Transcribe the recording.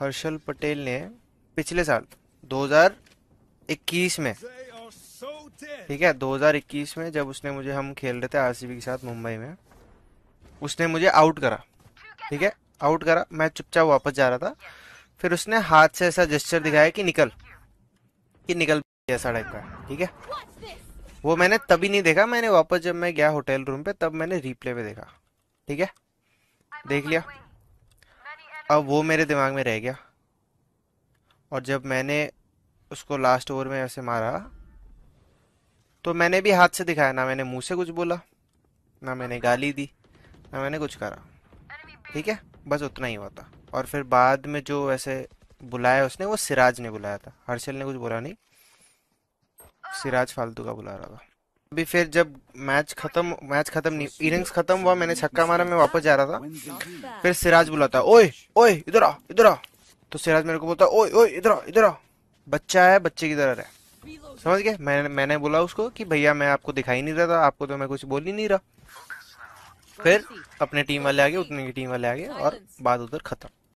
हर्षल पटेल ने पिछले साल 2021 में ठीक है 2021 में जब उसने मुझे हम खेल रहे थे आरसीबी के साथ मुंबई में उसने मुझे आउट करा ठीक है आउट करा मैं चुपचाप वापस जा रहा था फिर उसने हाथ से ऐसा जेस्चर दिखाया कि निकल कि निकल ऐसा टाइप का ठीक है वो मैंने तभी नहीं देखा मैंने वापस जब मैं गया होटल रूम पे तब मैंने रिप्ले पे देखा ठीक है देख लिया अब वो मेरे दिमाग में रह गया और जब मैंने उसको लास्ट ओवर में ऐसे मारा तो मैंने भी हाथ से दिखाया ना मैंने मुंह से कुछ बोला ना मैंने गाली दी ना मैंने कुछ करा ठीक है बस उतना ही हुआ था और फिर बाद में जो ऐसे बुलाया उसने वो सिराज ने बुलाया था हर्षल ने कुछ बोला नहीं सिराज फालतू का बुला रहा था अभी फिर जब मैच खत्म मैच खत्म नहीं इनिंग्स खत्म हुआ मैंने छक्का मारा मैं वापस जा रहा था फिर सिराज बुलाता ओए ओए इधर आ इधर आ तो सिराज मेरे को बोलता ओए ओए इधर आ इधर आ बच्चा है बच्चे की तरह है समझ गए मैंने मैंने बोला उसको कि भैया मैं आपको दिखाई नहीं रहा था आपको तो मैं कुछ बोल ही नहीं रहा फिर अपने टीम वाले आ गए उतने की टीम वाले आ गए और बात उधर खत्म